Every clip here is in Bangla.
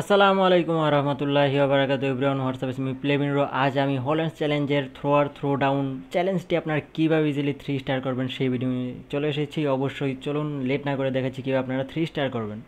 আসসালামু আলাইকুম রহমতুল্লাহি আবরাকাত ইব্রাহন হোয়াটসঅ্যাপ আমি প্লেবিন রো আজ আমি হল্যান্ড চ্যালেঞ্জের থ্রো আর থ্রো ডাউন চ্যালেঞ্জটি আপনার কীভাবে ইজিলি থ্রি স্টার করবেন সেই ভিডিও চলে এসেছি অবশ্যই চলুন লেট না করে দেখাচ্ছি কীভাবে আপনারা থ্রি স্টার করবেন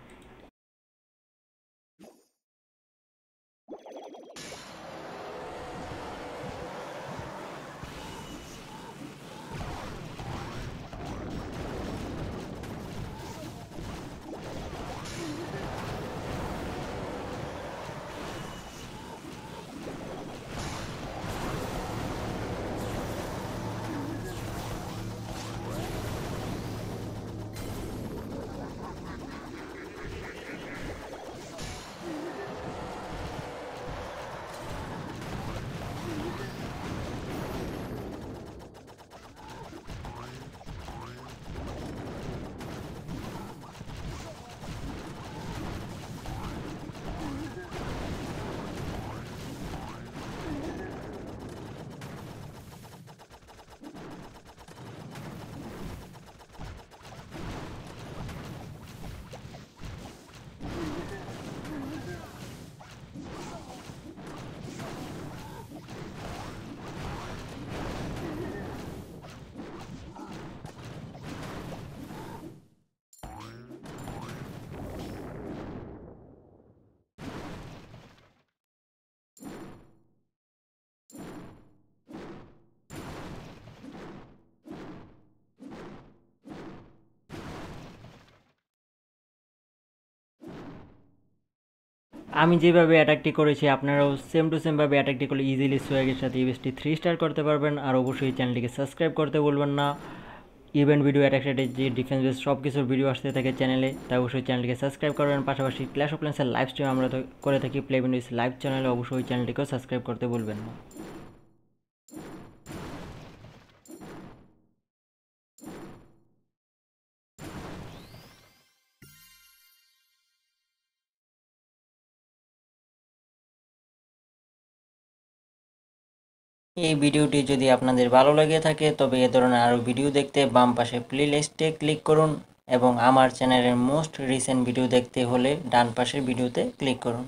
আমি যেভাবে অ্যাটাকটি করেছি আপনারাও সেম টু সেমভাবে অ্যাটাকটি করলে ইজিলি সোয়াগের সাথে ইভেস্টটি থ্রি স্টার করতে পারবেন আর অবশ্যই চ্যানেলটিকে সাবস্ক্রাইব করতে বলবেন না ইভেন্ট ভিডিও অ্যাটাক যে ডিফেন্স বেস সব কিছুর ভিডিও আসতে থাকে চ্যানেলে তাই অবশ্যই চ্যানেলটিকে সাবস্ক্রাইব করবেন পাশাপাশি ক্ল্যাশ অফ প্ল্যান্সের লাইভ স্ট্রিম আমরা করে থাকি প্লে লাইভ চ্যানেলে অবশ্যই চ্যানেলটিকেও সাবস্ক্রাইব করতে বলবেন না এই ভিডিওটি যদি আপনাদের ভালো লাগে থাকে তবে এ ধরনের আরও ভিডিও দেখতে বাম পাশে প্লে ক্লিক করুন এবং আমার চ্যানেলের মোস্ট রিসেন্ট ভিডিও দেখতে হলে ডান পাশের ভিডিওতে ক্লিক করুন